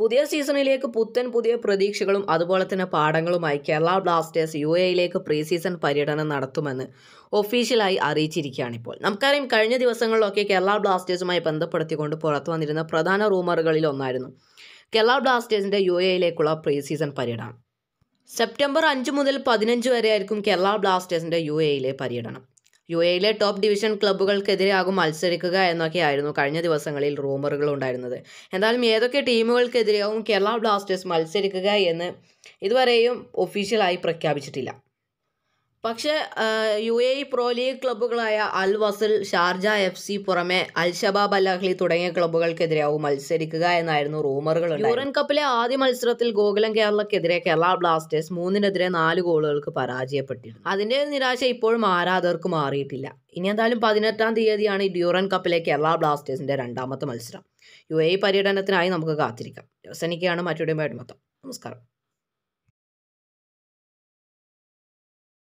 പുതിയ സീസണിലേക്ക് പുത്തൻ പുതിയ പ്രതീക്ഷകളും അതുപോലെ തന്നെ പാഠങ്ങളുമായി കേരള ബ്ലാസ്റ്റേഴ്സ് യു എയിലേക്ക് പ്രീ സീസൺ പര്യടനം നടത്തുമെന്ന് ഒഫീഷ്യലായി അറിയിച്ചിരിക്കുകയാണ് ഇപ്പോൾ നമുക്കറിയാം കഴിഞ്ഞ ദിവസങ്ങളിലൊക്കെ കേരള ബ്ലാസ്റ്റേഴ്സുമായി ബന്ധപ്പെടുത്തിക്കൊണ്ട് പുറത്തു വന്നിരുന്ന പ്രധാന റൂമറുകളിൽ ഒന്നായിരുന്നു കേരള ബ്ലാസ്റ്റേഴ്സിൻ്റെ യു എയിലേക്കുള്ള പ്രീ സീസൺ പര്യടനം സെപ്റ്റംബർ അഞ്ച് മുതൽ പതിനഞ്ച് വരെ ആയിരിക്കും കേരള ബ്ലാസ്റ്റേഴ്സിൻ്റെ യു എയിലെ പര്യടനം യു എയിലെ ടോപ്പ് ഡിവിഷൻ ക്ലബ്ബുകൾക്കെതിരെയാകും മത്സരിക്കുക എന്നൊക്കെയായിരുന്നു കഴിഞ്ഞ ദിവസങ്ങളിൽ റൂമറുകൾ ഉണ്ടായിരുന്നത് എന്തായാലും ഏതൊക്കെ ടീമുകൾക്കെതിരെയാകും കേരള ബ്ലാസ്റ്റേഴ്സ് മത്സരിക്കുക എന്ന് ഇതുവരെയും ഒഫീഷ്യലായി പ്രഖ്യാപിച്ചിട്ടില്ല പക്ഷേ U A E pro league ക്ലബ്ബുകളായ Al Wasl Sharjah F C പുറമെ അൽ ഷബാബ് അൽ അഹ്ലി തുടങ്ങിയ ക്ലബ്ബുകൾക്കെതിരെയാവും മത്സരിക്കുക എന്നായിരുന്നു റൂമറുകൾ യൂറൻ കപ്പിലെ ആദ്യ മത്സരത്തിൽ ഗോകുലം കേരളക്കെതിരെ കേരള ബ്ലാസ്റ്റേഴ്സ് മൂന്നിനെതിരെ നാല് ഗോളുകൾക്ക് പരാജയപ്പെട്ടിരുന്നു അതിൻ്റെ നിരാശ ഇപ്പോഴും ആരാധകർക്ക് മാറിയിട്ടില്ല ഇനി എന്തായാലും പതിനെട്ടാം തീയതിയാണ് ഡ്യൂറൻ കപ്പിലെ കേരള ബ്ലാസ്റ്റേഴ്സിന്റെ രണ്ടാമത്തെ മത്സരം യു എ പര്യടനത്തിനായി നമുക്ക് കാത്തിരിക്കാം അവസാനിക്കുകയാണ് മറ്റൊരു മൊത്തം നമസ്കാരം